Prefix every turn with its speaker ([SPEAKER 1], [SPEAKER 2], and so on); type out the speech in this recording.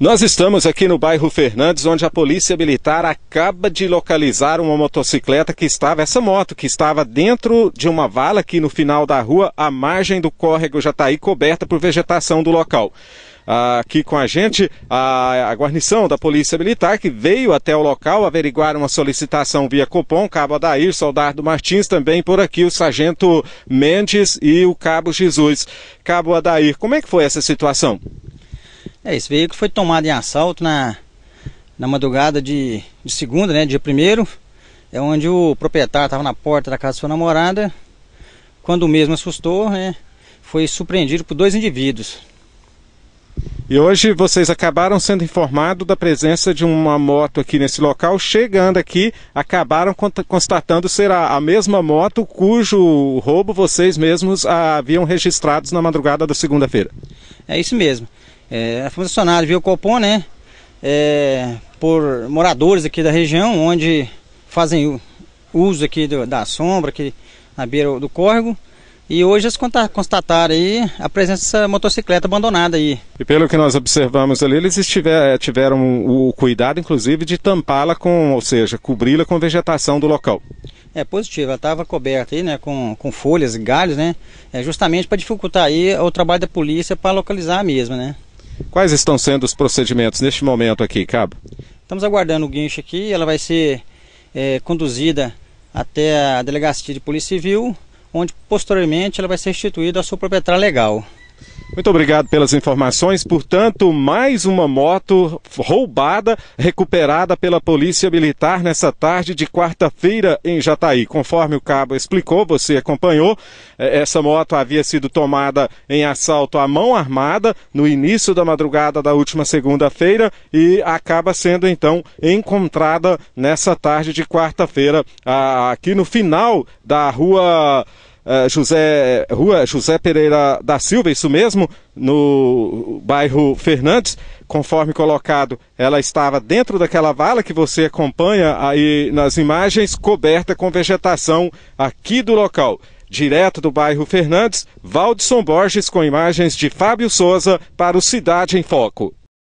[SPEAKER 1] Nós estamos aqui no bairro Fernandes, onde a polícia militar acaba de localizar uma motocicleta que estava, essa moto, que estava dentro de uma vala aqui no final da rua, à margem do córrego Jataí, coberta por vegetação do local. Ah, aqui com a gente, a, a guarnição da Polícia Militar, que veio até o local averiguar uma solicitação via Copom, Cabo Adair, Soldado Martins, também por aqui o Sargento Mendes e o Cabo Jesus. Cabo Adair, como é que foi essa situação?
[SPEAKER 2] É, esse veículo foi tomado em assalto na, na madrugada de, de segunda, né, dia primeiro. É onde o proprietário estava na porta da casa da sua namorada. Quando o mesmo assustou, né, foi surpreendido por dois indivíduos. E hoje vocês acabaram
[SPEAKER 1] sendo informados da presença de uma moto aqui nesse local. Chegando aqui, acabaram constatando ser a, a mesma moto cujo roubo vocês mesmos haviam registrados na madrugada da segunda-feira.
[SPEAKER 2] É isso mesmo. É, é, funcionário via Copom, né? É, por moradores aqui da região, onde fazem uso aqui do, da sombra, aqui na beira do córrego. E hoje eles constataram aí a presença dessa motocicleta abandonada aí. E pelo que nós observamos ali, eles
[SPEAKER 1] estiver, eh, tiveram o cuidado, inclusive, de tampá-la com, ou seja, cobri-la com vegetação do local.
[SPEAKER 2] É positivo, ela estava coberta aí, né, com, com folhas e galhos, né, é justamente para dificultar aí o trabalho da polícia para localizar a mesma, né.
[SPEAKER 1] Quais estão sendo os procedimentos neste momento aqui, Cabo?
[SPEAKER 2] Estamos aguardando o guincho aqui, ela vai ser é, conduzida até a Delegacia de Polícia Civil, onde posteriormente ela vai ser restituída ao sua proprietária legal.
[SPEAKER 1] Muito obrigado pelas informações. Portanto, mais uma moto roubada, recuperada pela Polícia Militar nessa tarde de quarta-feira em Jataí. Conforme o cabo explicou, você acompanhou, eh, essa moto havia sido tomada em assalto à mão armada no início da madrugada da última segunda-feira e acaba sendo então encontrada nessa tarde de quarta-feira, aqui no final da rua. Eh, José, eh, Rua José Pereira da Silva, isso mesmo, no bairro Fernandes. Conforme colocado, ela estava dentro daquela vala que você acompanha aí nas imagens, coberta com vegetação aqui do local. Direto do bairro Fernandes, Valdson Borges com imagens de Fábio Souza para o Cidade em Foco.